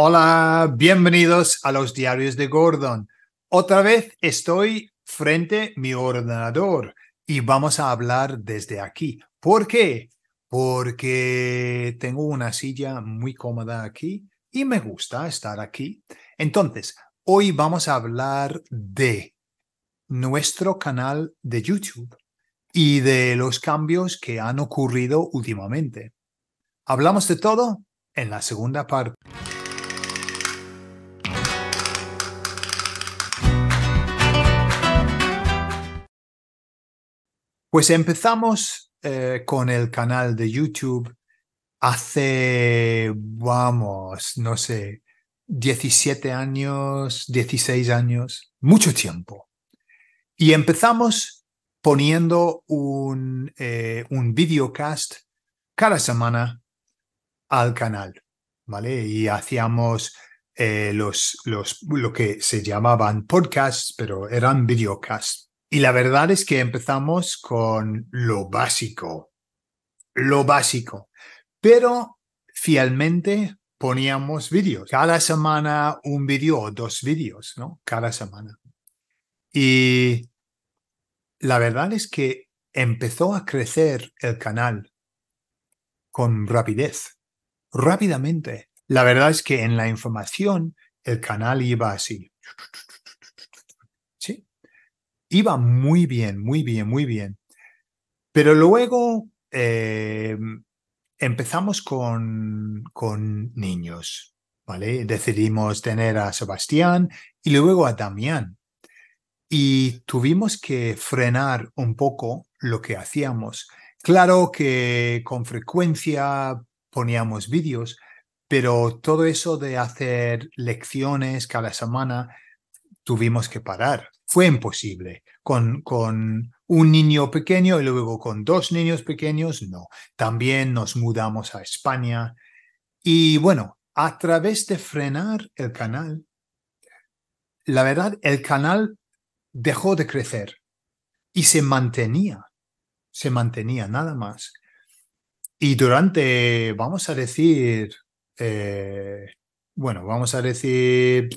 Hola, bienvenidos a los diarios de Gordon. Otra vez estoy frente a mi ordenador y vamos a hablar desde aquí. ¿Por qué? Porque tengo una silla muy cómoda aquí y me gusta estar aquí. Entonces, hoy vamos a hablar de nuestro canal de YouTube y de los cambios que han ocurrido últimamente. Hablamos de todo en la segunda parte. Pues empezamos eh, con el canal de YouTube hace, vamos, no sé, 17 años, 16 años, mucho tiempo. Y empezamos poniendo eh, un, videocast cada semana al canal, ¿vale? Y hacíamos eh, los, los, lo que se llamaban podcasts, pero eran videocasts. Y la verdad es que empezamos con lo básico, lo básico, pero fielmente poníamos vídeos, cada semana un vídeo o dos vídeos, ¿no? Cada semana. Y la verdad es que empezó a crecer el canal con rapidez, rápidamente. La verdad es que en la información el canal iba así iba muy bien, muy bien, muy bien. Pero luego eh, empezamos con, con niños, ¿vale? Decidimos tener a Sebastián y luego a Damián. Y tuvimos que frenar un poco lo que hacíamos. Claro que con frecuencia poníamos vídeos, pero todo eso de hacer lecciones cada semana tuvimos que parar. Fue imposible. Con, con un niño pequeño y luego con dos niños pequeños, no. También nos mudamos a España. Y bueno, a través de frenar el canal, la verdad, el canal dejó de crecer y se mantenía, se mantenía nada más. Y durante, vamos a decir, eh, bueno, vamos a decir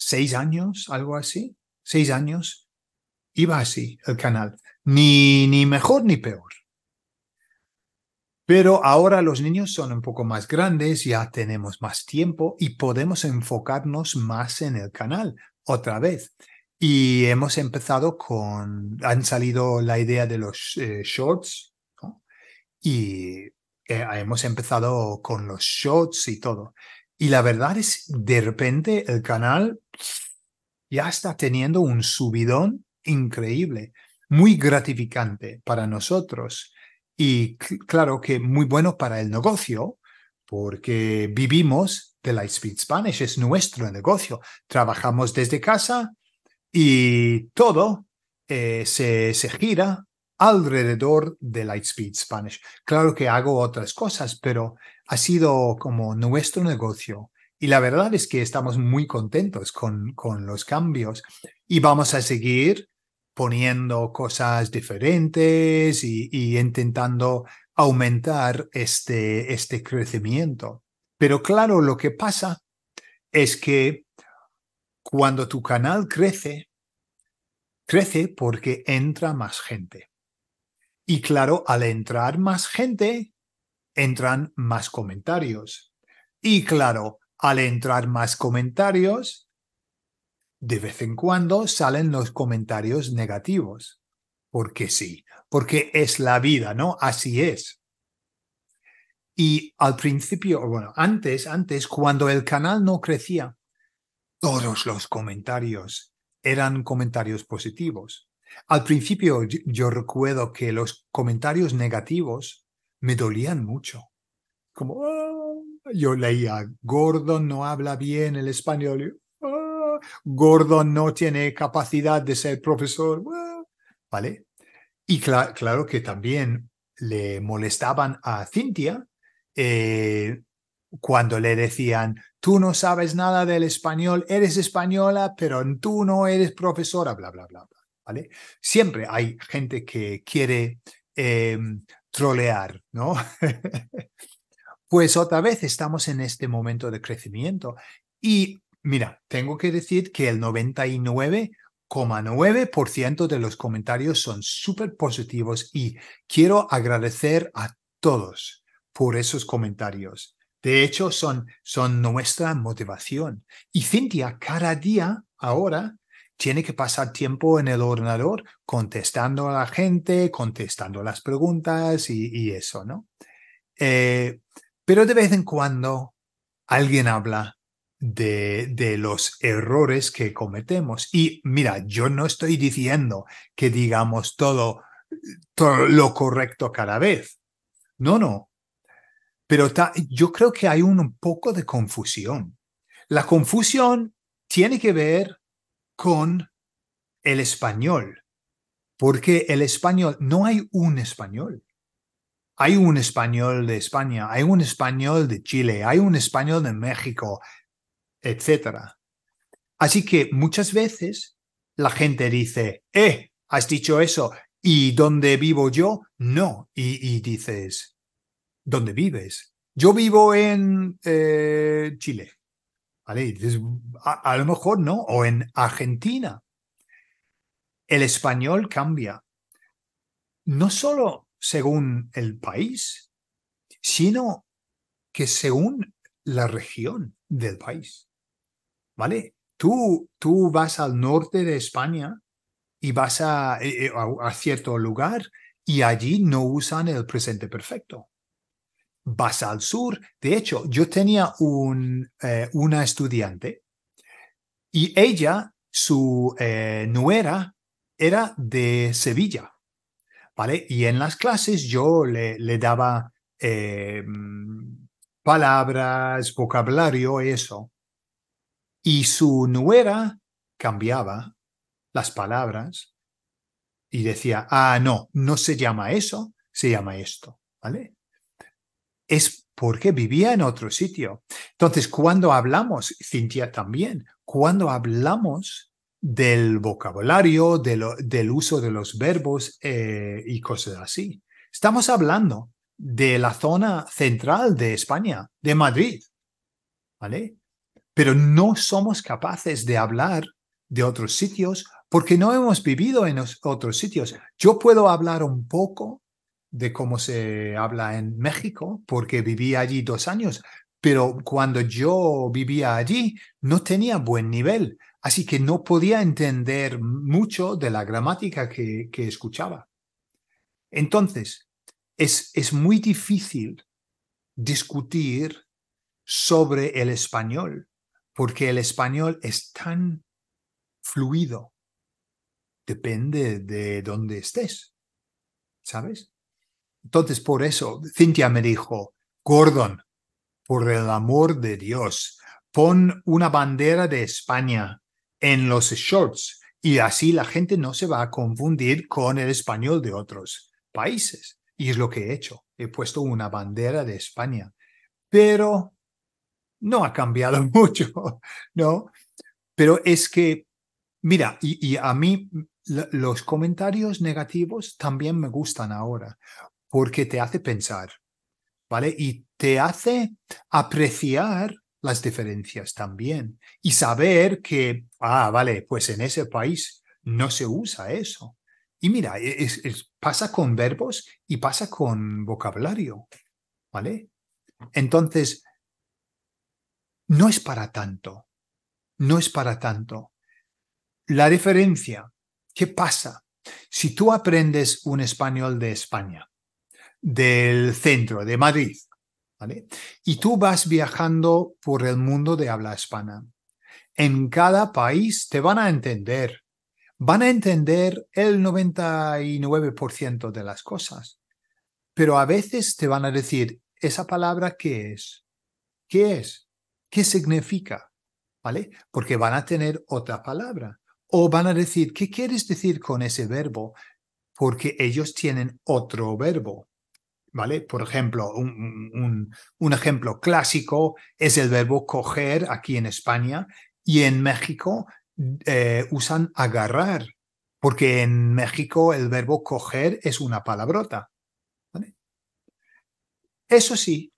seis años, algo así, seis años, iba así el canal, ni, ni mejor ni peor. Pero ahora los niños son un poco más grandes, ya tenemos más tiempo y podemos enfocarnos más en el canal otra vez. Y hemos empezado con, han salido la idea de los eh, shorts y eh, hemos empezado con los shorts y todo. Y la verdad es, de repente el canal ya está teniendo un subidón increíble, muy gratificante para nosotros y claro que muy bueno para el negocio, porque vivimos de Lightspeed Spanish, es nuestro negocio. Trabajamos desde casa y todo eh, se, se gira alrededor de Lightspeed Spanish. Claro que hago otras cosas, pero ha sido como nuestro negocio. Y la verdad es que estamos muy contentos con, los cambios y vamos a seguir poniendo cosas diferentes y, intentando aumentar este, este crecimiento. Pero claro, lo que pasa es que cuando tu canal crece, crece porque entra más gente. Y claro, al entrar más gente, entran más comentarios. Y claro, al entrar más comentarios, de vez en cuando salen los comentarios negativos. Porque sí, porque es la vida, ¿no? Así es. Y al principio, bueno, antes, antes, cuando el canal no crecía, todos los comentarios eran comentarios positivos. Al principio yo recuerdo que los comentarios negativos me dolían mucho. Como, ah", yo leía, Gordon no habla bien el español. Ah", Gordon no tiene capacidad de ser profesor. Ah", ¿Vale? Y claro que también le molestaban a Cintia eh, cuando le decían, tú no sabes nada del español, eres española, pero tú no eres profesora, bla, bla, bla, bla. Siempre hay gente que quiere em, trolear, ¿no? pues otra vez estamos en este momento de crecimiento. Y mira, tengo que decir que el 99,9% de los comentarios son súper positivos y quiero agradecer a todos por esos comentarios. De hecho, son, son nuestra motivación. Y Cintia, cada día ahora tiene que pasar tiempo en el ordenador contestando a la gente, contestando las preguntas y, eso, ¿no? Eh, pero de vez en cuando alguien habla de, de, los errores que cometemos. Y mira, yo no estoy diciendo que digamos todo, todo lo correcto cada vez. No, no. Pero yo creo que hay un poco de confusión. La confusión tiene que ver con el español, porque el español, no hay un español. Hay un español de España, hay un español de Chile, hay un español de México, etc. Así que muchas veces la gente dice, eh, has dicho eso, ¿y dónde vivo yo? No, y, dices, ¿dónde vives? Yo vivo en eh, Chile. ¿Vale? a, lo mejor no, o en Argentina. El español cambia, no solo según el país, sino que según la región del país. ¿Vale? Tú, tú vas al norte de España y vas a eh, eh, cierto lugar y allí no usan el presente perfecto vas al sur. De hecho, yo tenía eh, una estudiante y ella, su eh, nuera, era de Sevilla. ¿Vale? Y en las clases yo le, daba eh, palabras, vocabulario, eso. Y su nuera cambiaba las palabras y decía, ah, no, no se llama eso, se llama esto, ¿vale? es porque vivía en otro sitio. Entonces, cuando hablamos, Cintia también, cuando hablamos del vocabulario, del uso de los verbos eh, y cosas así, estamos hablando de la zona central de España, de Madrid, ¿vale? Pero no somos capaces de hablar de otros sitios porque no hemos vivido en otros sitios. Yo puedo hablar un poco de cómo se habla en México, porque viví allí dos años, pero cuando yo vivía allí no tenía buen nivel, así que no podía entender mucho de la gramática que, escuchaba. Entonces, es, es muy difícil discutir sobre el español, porque el español es tan fluido. Depende de dónde estés, ¿sabes? Entonces, por eso, Cintia me dijo, Gordon, por el amor de Dios, pon una bandera de España en los shorts y así la gente no se va a confundir con el español de otros países. Y es lo que he hecho. He puesto una bandera de España, pero no ha cambiado mucho, ¿no? Pero es que, mira, y, y a mí los comentarios negativos también me gustan ahora, porque te hace pensar, ¿vale? Y te hace apreciar las diferencias también y saber que, ah, vale, pues en ese país no se usa eso. Y mira, e, pasa con verbos y pasa con vocabulario, ¿vale? Entonces, no es para tanto, no es para tanto. La diferencia, ¿qué pasa? Si tú aprendes un español de España, del centro, de Madrid. ¿vale? Y tú vas viajando por el mundo de habla hispana. En cada país te van a entender. Van a entender el 99% de las cosas. Pero a veces te van a decir, ¿esa palabra qué es? ¿Qué es? ¿Qué significa? ¿Vale? Porque van a tener otra palabra. O van a decir, ¿qué quieres decir con ese verbo? Porque ellos tienen otro verbo. ¿vale? Por ejemplo, un, ejemplo clásico es el verbo coger aquí en España y en México eh, usan agarrar, porque en México el verbo coger es una palabrota. Eso sí,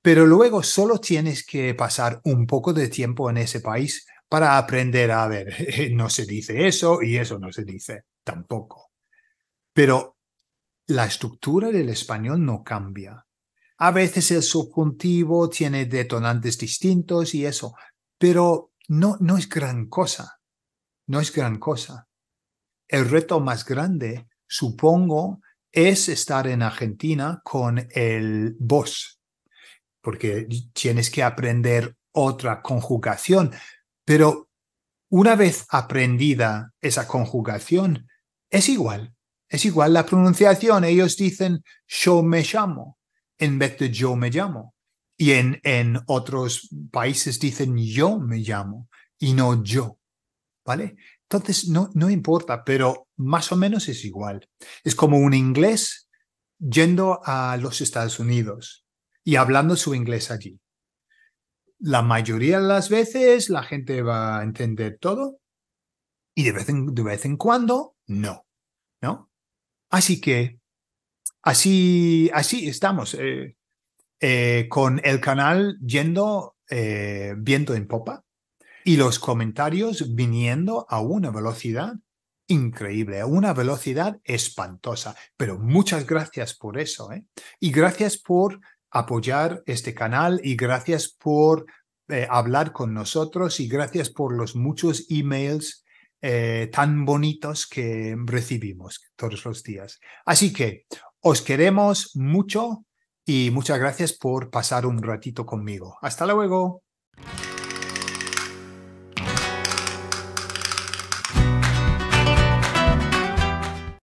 pero luego solo tienes que pasar un poco de tiempo en ese país para aprender a ver, no se dice eso y eso no se dice tampoco. Pero la estructura del español no cambia. A veces el subjuntivo tiene detonantes distintos y eso, pero no, no es gran cosa. No es gran cosa. El reto más grande, supongo, es estar en Argentina con el vos, porque tienes que aprender otra conjugación. Pero una vez aprendida esa conjugación, es igual. Es igual la pronunciación. Ellos dicen yo me llamo en vez de yo me llamo. Y en, otros países dicen yo me llamo y no yo. ¿Vale? Entonces, no, no importa, pero más o menos es igual. Es como un inglés yendo a los Estados Unidos y hablando su inglés allí. La mayoría de las veces la gente va a entender todo y de vez en, de vez en cuando no, ¿no? Así que así, así estamos eh, eh, con el canal yendo eh, viento en popa y los comentarios viniendo a una velocidad increíble, a una velocidad espantosa. Pero muchas gracias por eso. Y gracias por apoyar este canal y gracias por hablar con nosotros y gracias por los muchos emails eh, tan bonitos que recibimos todos los días. Así que os queremos mucho y muchas gracias por pasar un ratito conmigo. Hasta luego.